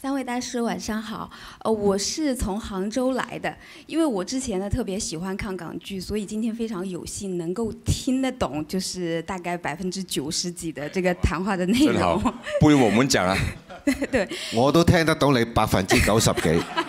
三位大师晚上好，呃，我是从杭州来的，因为我之前呢特别喜欢看港剧，所以今天非常有幸能够听得懂，就是大概百分之九十几的这个谈话的内容。真好，不如我们讲啊。对，我都听得懂你百分之九十几。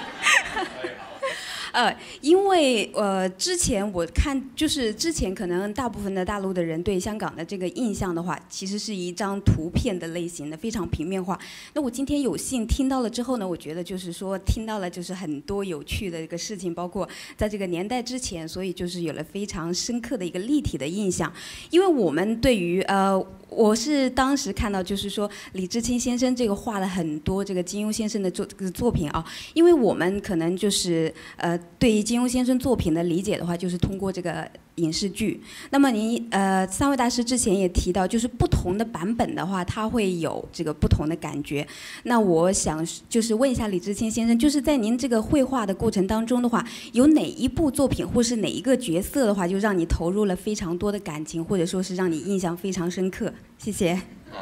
呃，因为呃，之前我看就是之前可能大部分的大陆的人对香港的这个印象的话，其实是一张图片的类型的，非常平面化。那我今天有幸听到了之后呢，我觉得就是说听到了就是很多有趣的一个事情，包括在这个年代之前，所以就是有了非常深刻的一个立体的印象。因为我们对于呃，我是当时看到就是说李志清先生这个画了很多这个金庸先生的作作品啊，因为我们可能就是呃。对于金庸先生作品的理解的话，就是通过这个影视剧。那么您呃，三位大师之前也提到，就是不同的版本的话，它会有这个不同的感觉。那我想就是问一下李志清先生，就是在您这个绘画的过程当中的话，有哪一部作品或是哪一个角色的话，就让你投入了非常多的感情，或者说是让你印象非常深刻？谢谢。好。